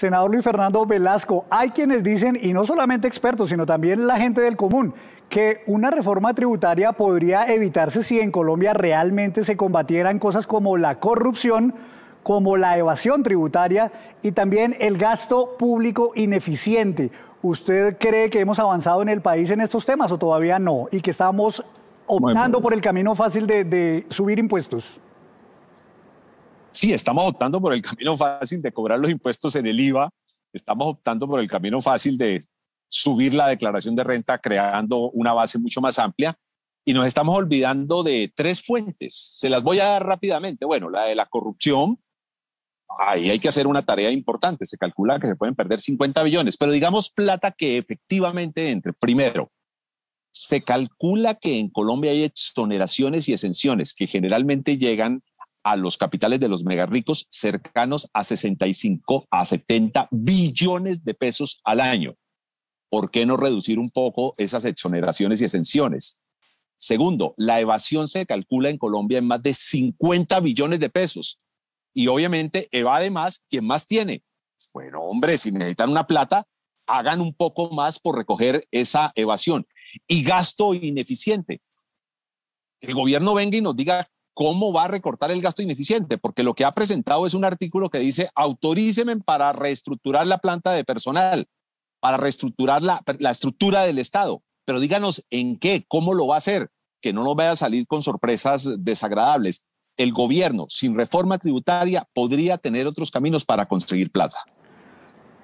Senador Luis Fernando Velasco, hay quienes dicen, y no solamente expertos, sino también la gente del común, que una reforma tributaria podría evitarse si en Colombia realmente se combatieran cosas como la corrupción, como la evasión tributaria y también el gasto público ineficiente. ¿Usted cree que hemos avanzado en el país en estos temas o todavía no? Y que estamos optando por pues el camino fácil de, subir impuestos sí, estamos optando por el camino fácil de cobrar los impuestos en el IVA, estamos optando por el camino fácil de subir la declaración de renta creando una base mucho más amplia y nos estamos olvidando de tres fuentes. Se las voy a dar rápidamente. Bueno, la de la corrupción, ahí hay que hacer una tarea importante. Se calcula que se pueden perder 50 billones, pero digamos plata que efectivamente entre. Primero, se calcula que en Colombia hay exoneraciones y exenciones que generalmente llegan a los capitales de los megarricos cercanos a 65 a 70 billones de pesos al año. ¿Por qué no reducir un poco esas exoneraciones y exenciones? Segundo, la evasión se calcula en Colombia en más de 50 billones de pesos. Y obviamente evade más quien más tiene. Bueno, hombre, si necesitan una plata, hagan un poco más por recoger esa evasión. Y gasto ineficiente. el gobierno venga y nos diga cómo va a recortar el gasto ineficiente, porque lo que ha presentado es un artículo que dice autoríceme para reestructurar la planta de personal, para reestructurar la, la estructura del Estado, pero díganos en qué, cómo lo va a hacer, que no nos vaya a salir con sorpresas desagradables. El gobierno sin reforma tributaria podría tener otros caminos para conseguir plata.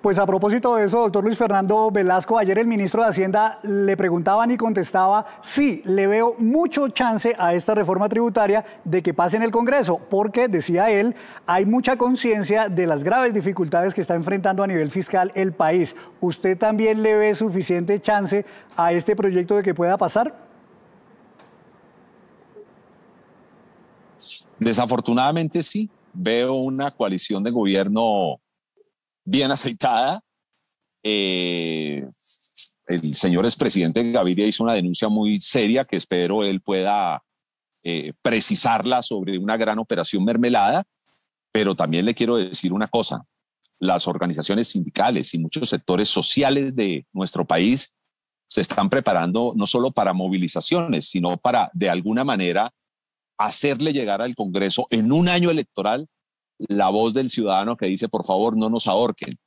Pues a propósito de eso, doctor Luis Fernando Velasco, ayer el ministro de Hacienda le preguntaban y contestaba, sí, le veo mucho chance a esta reforma tributaria de que pase en el Congreso, porque, decía él, hay mucha conciencia de las graves dificultades que está enfrentando a nivel fiscal el país. ¿Usted también le ve suficiente chance a este proyecto de que pueda pasar? Desafortunadamente sí, veo una coalición de gobierno bien aceitada. Eh, el señor expresidente Gaviria hizo una denuncia muy seria que espero él pueda eh, precisarla sobre una gran operación mermelada, pero también le quiero decir una cosa. Las organizaciones sindicales y muchos sectores sociales de nuestro país se están preparando no solo para movilizaciones, sino para, de alguna manera, hacerle llegar al Congreso en un año electoral la voz del ciudadano que dice, por favor, no nos ahorquen.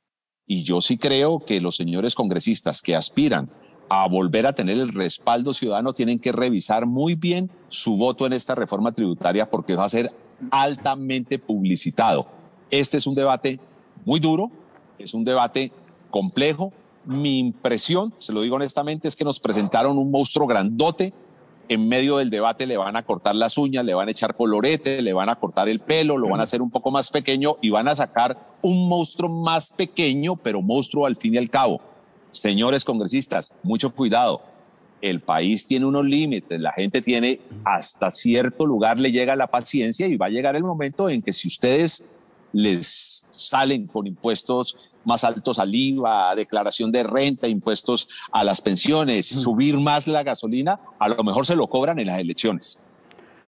Y yo sí creo que los señores congresistas que aspiran a volver a tener el respaldo ciudadano tienen que revisar muy bien su voto en esta reforma tributaria porque va a ser altamente publicitado. Este es un debate muy duro, es un debate complejo. Mi impresión, se lo digo honestamente, es que nos presentaron un monstruo grandote en medio del debate le van a cortar las uñas, le van a echar colorete, le van a cortar el pelo, lo van a hacer un poco más pequeño y van a sacar un monstruo más pequeño, pero monstruo al fin y al cabo. Señores congresistas, mucho cuidado. El país tiene unos límites, la gente tiene hasta cierto lugar le llega la paciencia y va a llegar el momento en que si ustedes les salen con impuestos más altos al IVA, declaración de renta, impuestos a las pensiones, subir más la gasolina, a lo mejor se lo cobran en las elecciones.